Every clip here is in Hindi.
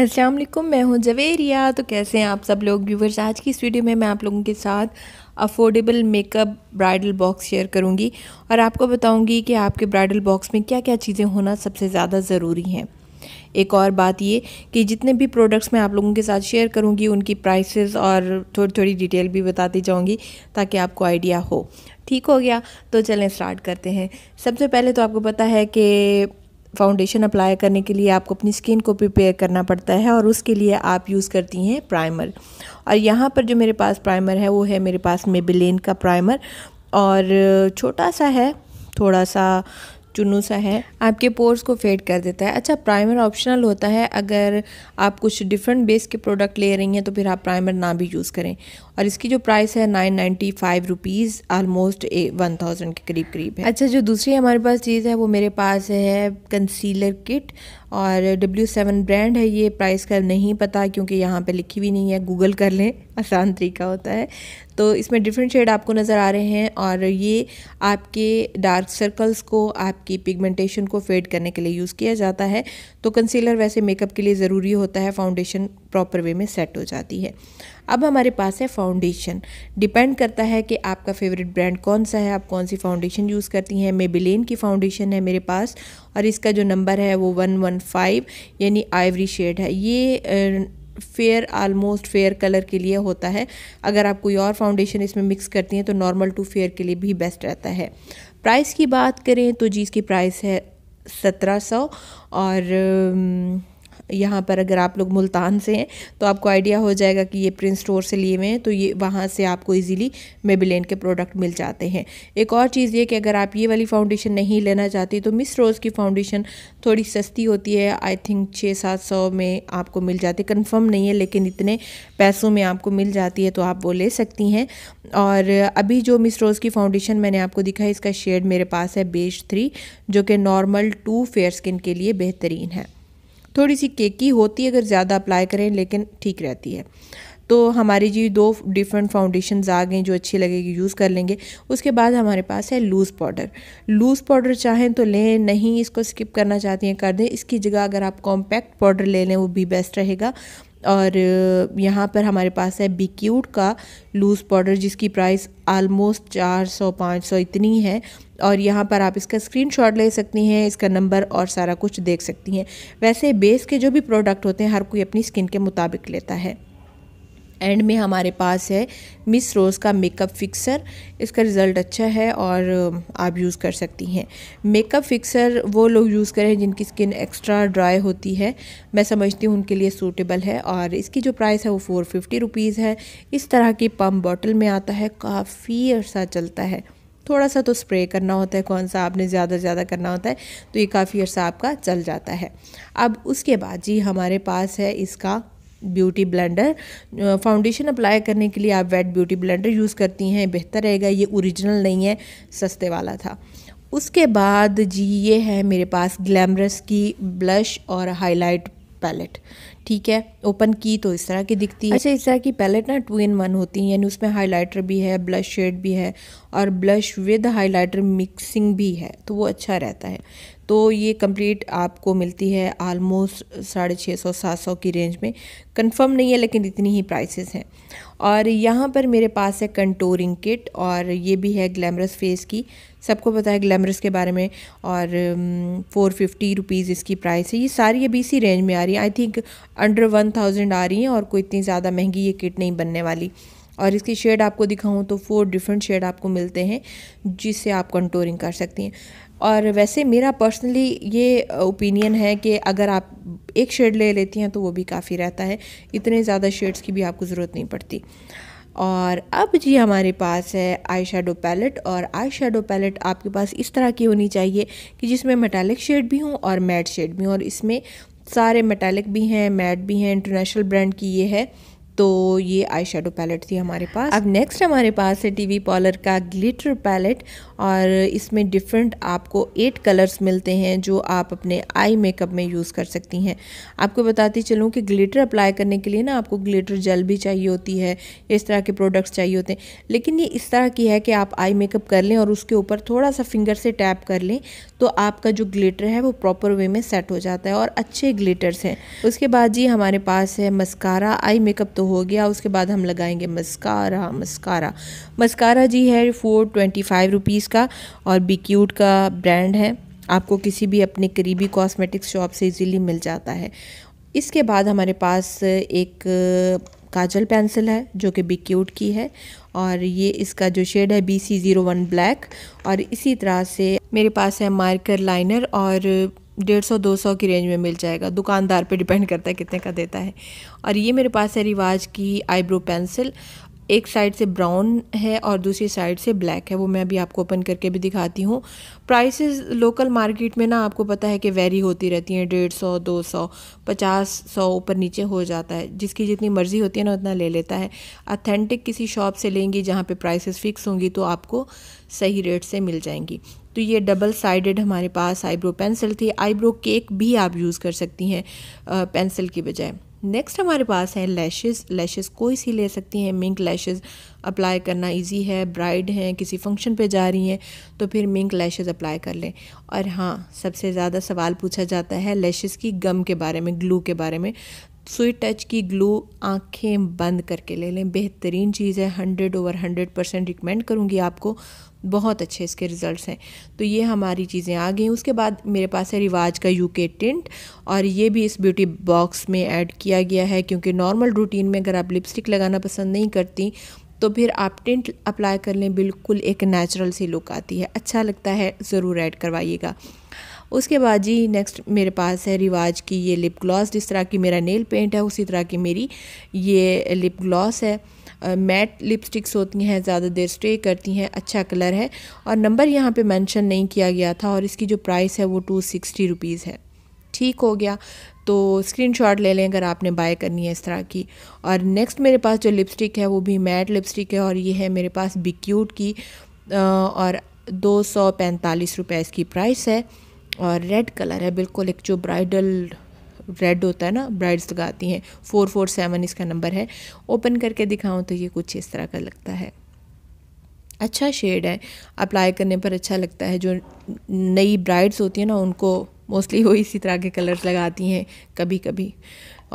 अस्सलाम वालेकुम मैं हूं जवेरिया तो कैसे हैं आप सब लोग व्यूवर्स आज की इस वीडियो में मैं आप लोगों के साथ affordable makeup bridal box share करूंगी और आपको बताऊंगी कि आपके ब्राइडल बॉक्स में क्या क्या चीज़ें होना सबसे ज़्यादा ज़रूरी हैं एक और बात ये कि जितने भी प्रोडक्ट्स मैं आप लोगों के साथ शेयर करूँगी उनकी प्राइसेस और थोड़ी थोड़ी डिटेल भी बताती जाऊँगी ताकि आपको आइडिया हो ठीक हो गया तो चलें स्टार्ट करते हैं सबसे पहले तो आपको पता है कि फाउंडेशन अप्लाई करने के लिए आपको अपनी स्किन को प्रिपेयर करना पड़ता है और उसके लिए आप यूज़ करती हैं प्राइमर और यहाँ पर जो मेरे पास प्राइमर है वो है मेरे पास मेबिलेन का प्राइमर और छोटा सा है थोड़ा सा चुनू सा है आपके पोर्स को फेड कर देता है अच्छा प्राइमर ऑप्शनल होता है अगर आप कुछ डिफरेंट बेस के प्रोडक्ट ले रही हैं तो फिर आप प्राइमर ना भी यूज़ करें और इसकी जो प्राइस है nine ninety five rupees almost one thousand के करीब करीब है अच्छा जो दूसरी हमारे पास चीज़ है वो मेरे पास है कंसीलर किट और डब्ल्यू सेवन ब्रांड है ये प्राइस का नहीं पता क्योंकि यहाँ पे लिखी भी नहीं है गूगल कर लें आसान तरीका होता है तो इसमें डिफरेंट शेड आपको नज़र आ रहे हैं और ये आपके डार्क सर्कल्स को आपकी पिगमेंटेशन को फेड करने के लिए यूज़ किया जाता है तो कंसीलर वैसे मेकअप के लिए ज़रूरी होता है फाउंडेशन प्रॉपर वे में सेट हो जाती है अब हमारे पास है फाउंडेशन डिपेंड करता है कि आपका फेवरेट ब्रांड कौन सा है आप कौन सी फाउंडेशन यूज़ करती हैं मेबिलेन की फाउंडेशन है मेरे पास और इसका जो नंबर है वो वन वन फाइव यानी आइवरी शेड है ये फेयर आलमोस्ट फेयर कलर के लिए होता है अगर आप कोई और फाउंडेशन इसमें मिक्स करती हैं तो नॉर्मल टू फेयर के लिए भी बेस्ट रहता है प्राइस की बात करें तो जी इसकी प्राइस है सत्रह सौ और यहाँ पर अगर आप लोग मुल्तान से हैं तो आपको आइडिया हो जाएगा कि ये प्रिंस स्टोर से लिए हुए हैं तो ये वहाँ से आपको ईजिली मेबिलेन के प्रोडक्ट मिल जाते हैं एक और चीज़ ये कि अगर आप ये वाली फाउंडेशन नहीं लेना चाहती तो मिस रोज़ की फाउंडेशन थोड़ी सस्ती होती है आई थिंक छः सात सौ में आपको मिल जाती है कन्फर्म नहीं है लेकिन इतने पैसों में आपको मिल जाती है तो आप वो ले सकती हैं और अभी जो मिस रोज़ की फाउंडेशन मैंने आपको दिखा है इसका शेड मेरे पास है बेज थ्री जो कि नॉर्मल टू फेयर स्किन के लिए बेहतरीन है थोड़ी सी केकी होती है अगर ज़्यादा अप्लाई करें लेकिन ठीक रहती है तो हमारी जी दो डिफरेंट फाउंडेशन आ गए जो अच्छी लगेगी यूज़ कर लेंगे उसके बाद हमारे पास है लूज़ पाउडर लूज़ पाउडर चाहें तो लें नहीं इसको स्किप करना चाहती हैं कर दें इसकी जगह अगर आप कॉम्पैक्ट पाउडर ले लें वो भी बेस्ट रहेगा और यहाँ पर हमारे पास है बिक्यूट का लूज़ पाउडर जिसकी प्राइस आलमोस्ट चार सौ पाँच सौ इतनी है और यहाँ पर आप इसका स्क्रीनशॉट ले सकती हैं इसका नंबर और सारा कुछ देख सकती हैं वैसे बेस के जो भी प्रोडक्ट होते हैं हर कोई अपनी स्किन के मुताबिक लेता है एंड में हमारे पास है मिस रोज़ का मेकअप फिक्सर इसका रिज़ल्ट अच्छा है और आप यूज़ कर सकती हैं मेकअप फिक्सर वो लोग यूज़ करें जिनकी स्किन एक्स्ट्रा ड्राई होती है मैं समझती हूँ उनके लिए सूटेबल है और इसकी जो प्राइस है वो फ़ोर फिफ्टी रुपीज़ है इस तरह की पम्प बॉटल में आता है काफ़ी अर्सा चलता है थोड़ा सा तो स्प्रे करना होता है कौन सा आपने ज़्यादा ज़्यादा करना होता है तो ये काफ़ी अर्सा आपका चल जाता है अब उसके बाद जी हमारे पास है इसका ब्यूटी ब्लेंडर फाउंडेशन अप्लाई करने के लिए आप वेट ब्यूटी ब्लेंडर यूज़ करती हैं बेहतर रहेगा ये ओरिजिनल नहीं है सस्ते वाला था उसके बाद जी ये है मेरे पास ग्लैमरस की ब्लश और हाईलाइट पैलेट ठीक है ओपन की तो इस तरह की दिखती है अच्छा इस तरह की पैलेट ना टू इन वन होती है यानी उसमें हाइलाइटर भी है ब्लश शेड भी है और ब्लश विद हाइलाइटर मिक्सिंग भी है तो वो अच्छा रहता है तो ये कंप्लीट आपको मिलती है आलमोस्ट साढ़े छः सौ सात सौ की रेंज में कंफर्म नहीं है लेकिन इतनी ही प्राइसेस हैं और यहाँ पर मेरे पास है कंटोरिंग किट और ये भी है ग्लैमरस फेस की सबको पता है ग्लैमरस के बारे में और फोर फिफ्टी रुपीज़ इसकी प्राइस है ये सारी अभी इसी रेंज में आ रही है I think under one thousand आ रही हैं और कोई इतनी ज़्यादा महंगी ये किट नहीं बनने वाली और इसकी शेड आपको दिखाऊँ तो फोर डिफरेंट शेड आपको मिलते हैं जिससे आप कंटोरिंग कर सकती हैं और वैसे मेरा पर्सनली ये ओपिनियन है कि अगर आप एक शेड ले लेती हैं तो वो भी काफ़ी रहता है इतने ज़्यादा शेड्स की भी आपको ज़रूरत नहीं पड़ती और अब जी हमारे पास है आई शेडो पैलेट और आई शेडो पैलेट आपके पास इस तरह की होनी चाहिए कि जिसमें मेटालिक शेड भी हो और मैट शेड भी हो और इसमें सारे मेटालिक भी हैं मैट भी हैं इंटरनेशनल ब्रांड की ये है तो ये आई शेडो पैलेट थी हमारे पास अब नेक्स्ट हमारे पास है टीवी पॉलर का ग्लिटर पैलेट और इसमें डिफरेंट आपको एट कलर्स मिलते हैं जो आप अपने आई मेकअप में यूज़ कर सकती हैं आपको बताती चलूँ कि ग्लिटर अप्लाई करने के लिए ना आपको ग्लिटर जेल भी चाहिए होती है इस तरह के प्रोडक्ट्स चाहिए होते हैं लेकिन ये इस तरह की है कि आप आई मेकअप कर लें और उसके ऊपर थोड़ा सा फिंगर से टैप कर लें तो आपका जो ग्लिटर है वो प्रॉपर वे में सेट हो जाता है और अच्छे ग्लिटर्स हैं उसके बाद जी हमारे पास है मस्कारा आई मेकअप तो हो गया उसके बाद हम लगाएंगे मस्कारा मस्कारा मस्कारा जी है फोर ट्वेंटी फाइव रुपीज़ का और बिक्यूट का ब्रांड है आपको किसी भी अपने करीबी कॉस्मेटिक्स शॉप से इजीली मिल जाता है इसके बाद हमारे पास एक काजल पेंसिल है जो कि बिक्यूट की है और ये इसका जो शेड है B C zero one black और इसी तरह से मेरे पास है मार्कर लाइनर और डेढ़ सौ दो सौ की रेंज में मिल जाएगा दुकानदार पे डिपेंड करता है कितने का देता है और ये मेरे पास है रिवाज की आईब्रो पेंसिल एक साइड से ब्राउन है और दूसरी साइड से ब्लैक है वो मैं अभी आपको ओपन करके भी दिखाती हूँ प्राइसेस लोकल मार्केट में ना आपको पता है कि वेरी होती रहती हैं डेढ़ सौ दो सौ पचास सौ ऊपर नीचे हो जाता है जिसकी जितनी मर्ज़ी होती है ना उतना ले लेता है अथेंटिक किसी शॉप से लेंगी जहाँ पे प्राइसेस फ़िक्स होंगी तो आपको सही रेट से मिल जाएंगी तो ये डबल साइडेड हमारे पास आईब्रो पेंसिल थी आईब्रो केक भी आप यूज़ कर सकती हैं पेंसिल की बजाय नेक्स्ट हमारे पास है लैशेस लैशेस कोई सी ले सकती हैं मिंक लैशेस अप्लाई करना इजी है ब्राइड हैं किसी फंक्शन पे जा रही हैं तो फिर मिंक लैशेस अप्लाई कर लें और हाँ सबसे ज़्यादा सवाल पूछा जाता है लैशेस की गम के बारे में ग्लू के बारे में स्वीट टच की ग्लू आंखें बंद करके ले लें बेहतरीन चीज़ है hundred over hundred percent recommend करूँगी आपको बहुत अच्छे इसके रिजल्ट्स हैं तो ये हमारी चीज़ें आ गई उसके बाद मेरे पास है रिवाज का यूके टिंट और ये भी इस ब्यूटी बॉक्स में ऐड किया गया है क्योंकि नॉर्मल रूटीन में अगर आप लिपस्टिक लगाना पसंद नहीं करती तो फिर आप टिंट अप्लाई कर लें बिल्कुल एक नेचुरल सी लुक आती है अच्छा लगता है ज़रूर ऐड करवाइएगा उसके बाद जी नेक्स्ट मेरे पास है रिवाज की ये लिप ग्लॉस जिस तरह की मेरा नेल पेंट है उसी तरह की मेरी ये लिप ग्लॉस है मैट uh, लिपस्टिक्स होती हैं ज़्यादा देर स्टे करती हैं अच्छा कलर है और नंबर यहाँ पे मेंशन नहीं किया गया था और इसकी जो प्राइस है वो टू सिक्सटी रुपीज़ है ठीक हो गया तो स्क्रीनशॉट ले लें अगर आपने बाय करनी है इस तरह की और नेक्स्ट मेरे पास जो लिपस्टिक है वो भी मैट लिपस्टिक है और ये है मेरे पास बिक्यूट की और दो सौ पैंतालीस रुपये इसकी प्राइस है और रेड कलर है बिल्कुल एक जो ब्राइडल रेड होता है ना ब्राइड्स लगाती हैं फोर फोर सेवन इसका नंबर है ओपन करके दिखाऊं तो ये कुछ इस तरह का लगता है अच्छा शेड है अप्लाई करने पर अच्छा लगता है जो नई ब्राइड्स होती हैं ना उनको मोस्टली वो इसी तरह के कलर्स लगाती हैं कभी कभी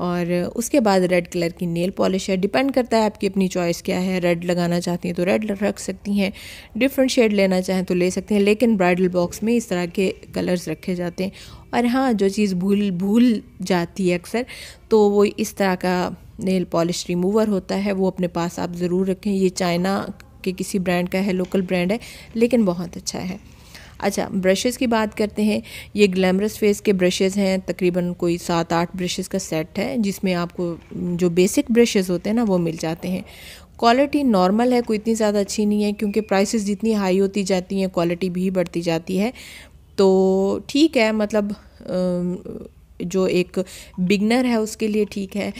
और उसके बाद रेड कलर की नेल पॉलिश है डिपेंड करता है आपकी अपनी चॉइस क्या है रेड लगाना चाहती हैं तो रेड रख सकती हैं डिफरेंट शेड लेना चाहें तो ले सकती हैं लेकिन ब्राइडल बॉक्स में इस तरह के कलर्स रखे जाते हैं और हाँ जो चीज़ भूल भूल जाती है अक्सर तो वो इस तरह का नेल पॉलिश रिमूवर होता है वो अपने पास आप ज़रूर रखें ये चाइना के किसी ब्रांड का है लोकल ब्रांड है लेकिन बहुत अच्छा है अच्छा ब्रशेज़ की बात करते हैं ये ग्लैमरस फेस के ब्रशेज़ हैं तकरीबन कोई सात आठ ब्रशेज़ का सेट है जिसमें आपको जो बेसिक ब्रशेज़ होते हैं ना वो मिल जाते हैं क्वालिटी नॉर्मल है कोई इतनी ज़्यादा अच्छी नहीं है क्योंकि प्राइसेस जितनी हाई होती जाती हैं क्वालिटी भी बढ़ती जाती है तो ठीक है मतलब जो एक बिगनर है उसके लिए ठीक है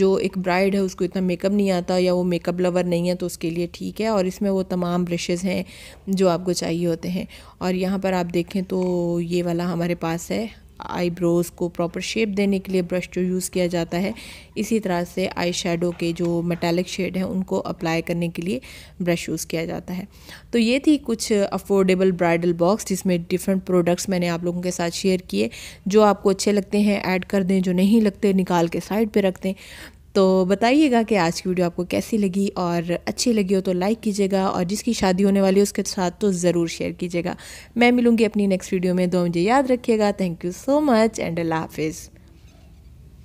जो एक ब्राइड है उसको इतना मेकअप नहीं आता या वो मेकअप लवर नहीं है तो उसके लिए ठीक है और इसमें वो तमाम ब्रशेज़ हैं जो आपको चाहिए होते हैं और यहाँ पर आप देखें तो ये वाला हमारे पास है आईब्रोज़ को प्रॉपर शेप देने के लिए ब्रश जो यूज़ किया जाता है इसी तरह से आई शेडो के जो मेटेलिक शेड हैं उनको अप्लाई करने के लिए ब्रश यूज़ किया जाता है तो ये थी कुछ अफोर्डेबल ब्राइडल बॉक्स जिसमें डिफरेंट प्रोडक्ट्स मैंने आप लोगों के साथ शेयर किए जो आपको अच्छे लगते हैं ऐड कर दें जो नहीं लगते निकाल के साइड पर रख दें तो बताइएगा कि आज की वीडियो आपको कैसी लगी और अच्छी लगी हो तो लाइक कीजिएगा और जिसकी शादी होने वाली है उसके साथ तो ज़रूर शेयर कीजिएगा मैं मिलूँगी अपनी नेक्स्ट वीडियो में दो मुझे याद रखिएगा thank you so much and अल्लाह हाफिज़